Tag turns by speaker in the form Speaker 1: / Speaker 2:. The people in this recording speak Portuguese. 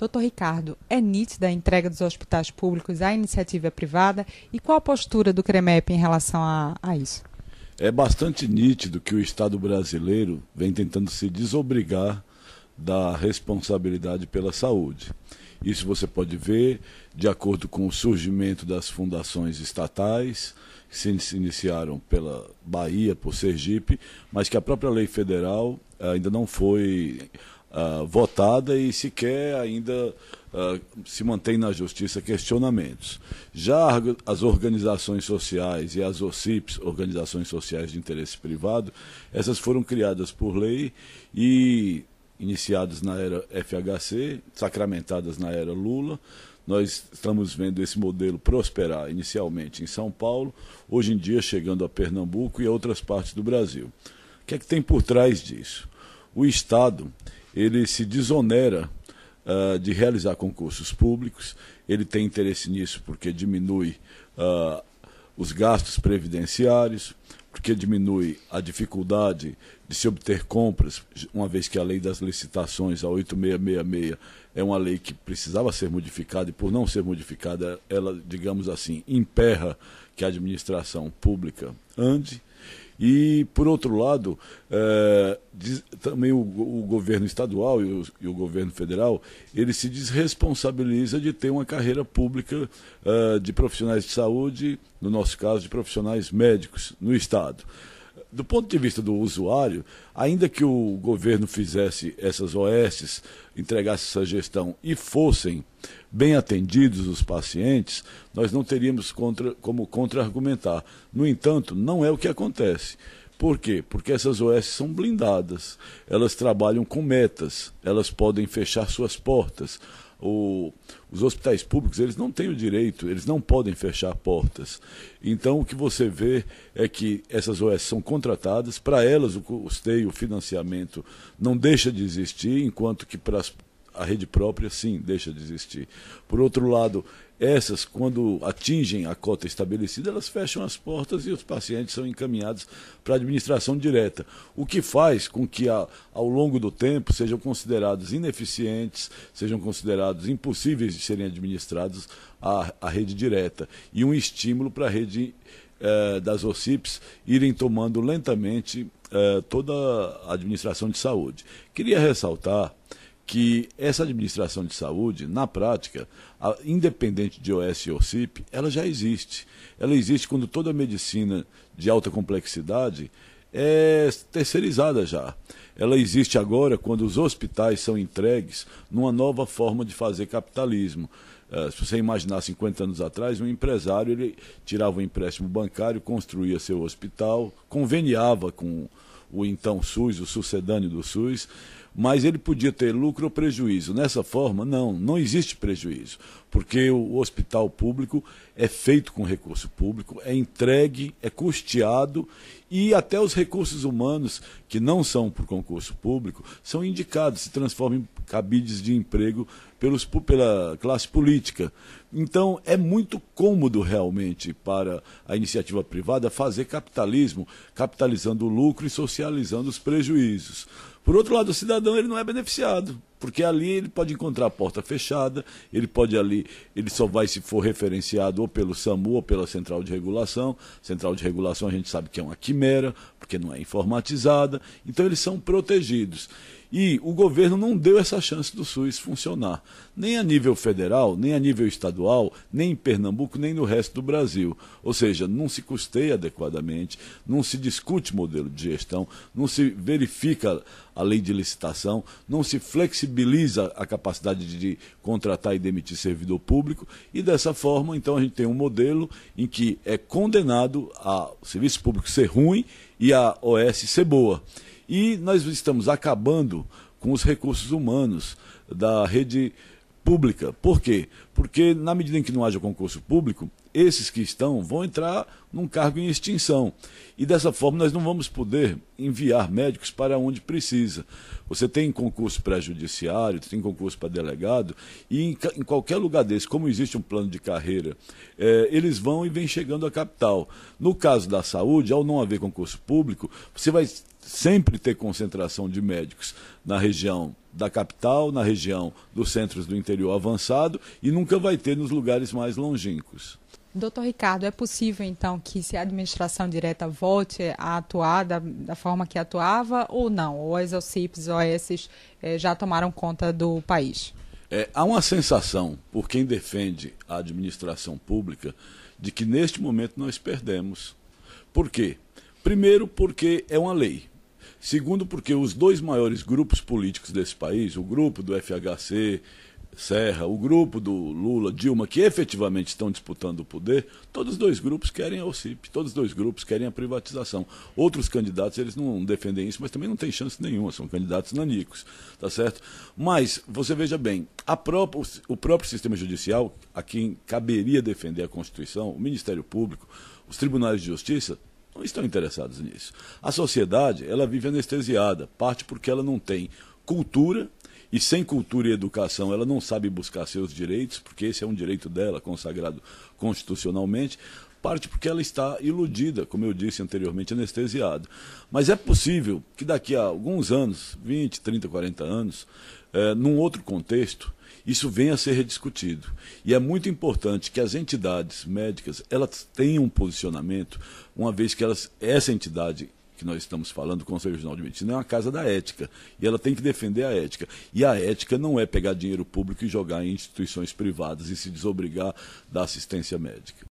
Speaker 1: Doutor Ricardo, é nítida a entrega dos hospitais públicos à iniciativa privada e qual a postura do CREMEP em relação a, a isso? É bastante nítido que o Estado brasileiro vem tentando se desobrigar da responsabilidade pela saúde. Isso você pode ver de acordo com o surgimento das fundações estatais, que se iniciaram pela Bahia, por Sergipe, mas que a própria lei federal eh, ainda não foi ah, votada e sequer ainda uh, se mantém na justiça questionamentos. Já as organizações sociais e as OCIPs, organizações sociais de interesse privado, essas foram criadas por lei e iniciadas na era FHC, sacramentadas na era Lula. Nós estamos vendo esse modelo prosperar inicialmente em São Paulo, hoje em dia chegando a Pernambuco e a outras partes do Brasil. O que é que tem por trás disso? O Estado ele se desonera uh, de realizar concursos públicos, ele tem interesse nisso porque diminui uh, os gastos previdenciários, porque diminui a dificuldade de se obter compras, uma vez que a lei das licitações, a 8666, é uma lei que precisava ser modificada e, por não ser modificada, ela, digamos assim, emperra que a administração pública ande. E, por outro lado, é, diz, também o, o, governo estadual e o, e o, governo federal, ele se desresponsabiliza de ter uma carreira pública é, de profissionais de saúde, no nosso caso, de profissionais médicos no Estado do ponto de vista do usuário, ainda que o governo fizesse essas OS, entregasse essa gestão e fossem bem atendidos os pacientes, nós não teríamos contra, como contra-argumentar. No entanto, não é o que acontece. Por quê? Porque essas OS são blindadas, elas trabalham com metas, elas podem fechar suas portas o, os hospitais públicos eles não têm o direito, eles não podem fechar portas. Então o que você vê é que essas OS são contratadas, para elas o custeio, o financiamento não deixa de existir, enquanto que para as a rede própria, sim, deixa de existir. Por outro lado, essas, quando atingem a cota estabelecida, elas fecham as portas e os pacientes são encaminhados para a administração direta, o que faz com que, ao longo do tempo, sejam considerados ineficientes, sejam considerados impossíveis de serem administrados a, a rede direta, e um estímulo para a rede eh, das OCIPs irem tomando lentamente eh, toda a administração de saúde. Queria ressaltar que essa administração de saúde, na prática, independente de OS ou CIP, ela já existe. Ela existe quando toda a medicina de alta complexidade é terceirizada já. Ela existe agora quando os hospitais são entregues numa nova forma de fazer capitalismo. Eh, se você imaginar 50 anos atrás, um empresário ele tirava um empréstimo bancário, construía seu hospital, conveniava com o então SUS, o sucedâneo do SUS, mas ele podia ter lucro ou prejuízo. Nessa forma, não, não existe prejuízo, porque o hospital público é feito com recurso público, é entregue, é custeado e até os recursos humanos que não são por concurso público são indicados, se transformam em cabides de emprego pelos, pela classe política. Então, é muito cômodo realmente para a iniciativa privada fazer capitalismo, capitalizando o lucro e socializando os prejuízos. Por outro lado, o cidadão ele não é beneficiado. Porque ali ele pode encontrar a porta fechada, ele pode ali, ele só vai se for referenciado ou pelo SAMU ou pela central de regulação. Central de regulação a gente sabe que é uma quimera, porque não é informatizada. Então eles são protegidos. E o governo não deu essa chance do SUS funcionar, nem a nível federal, nem a nível estadual, nem em Pernambuco, nem no resto do Brasil. Ou seja, não se custeia adequadamente, não se discute modelo de gestão, não se verifica a lei de licitação, não se flexibiliza flexibiliza a capacidade de contratar e demitir servidor público, e dessa forma, então, a gente tem um modelo em que é condenado o serviço público ser ruim e a OS ser boa. E nós estamos acabando com os recursos humanos da rede pública. Por quê? Porque, na medida em que não haja concurso público, esses que estão vão entrar num cargo em extinção. E dessa forma nós não vamos poder enviar médicos para onde precisa. Você tem concurso para judiciário, tem concurso para delegado, e em, em, qualquer lugar desse, como existe um plano de carreira, é, eles vão e vêm chegando à capital. No caso da saúde, ao não haver concurso público, você vai sempre ter concentração de médicos na região da capital, na região dos centros do interior avançado e nunca nunca vai ter nos lugares mais longínquos. Doutor Ricardo, é possível então que se a administração direta volte a atuar da, da forma que atuava ou não? Ou as OCIPs, OS eh, já tomaram conta do país? É, há uma sensação, por quem defende a administração pública, de que neste momento nós perdemos. Por quê? Primeiro, porque é uma lei. Segundo, porque os dois maiores grupos políticos desse país, o grupo do FHC Serra, o grupo do Lula, Dilma, que efetivamente estão disputando o poder, todos os dois grupos querem a OCIP, todos os dois grupos querem a privatização. Outros candidatos, eles não defendem isso, mas também não tem chance nenhuma, são candidatos nanicos, tá certo? Mas, você veja bem, própria, o próprio sistema judicial, a quem caberia defender a Constituição, o Ministério Público, os tribunais de justiça, não estão interessados nisso. A sociedade, ela vive anestesiada, parte porque ela não tem cultura e sem cultura e educação, ela não sabe buscar seus direitos, porque esse é um direito dela, consagrado constitucionalmente. Parte porque ela está iludida, como eu disse anteriormente, anestesiada. Mas é possível que daqui a alguns anos, 20, 30, 40 anos, é, num outro contexto, isso venha a ser rediscutido. E é muito importante que as entidades médicas elas tenham um posicionamento, uma vez que elas, essa entidade que nós estamos falando, o Conselho Regional de Medicina, é uma casa da ética. E ela tem que defender a ética. E a ética não é pegar dinheiro público e jogar em instituições privadas e se desobrigar da assistência médica.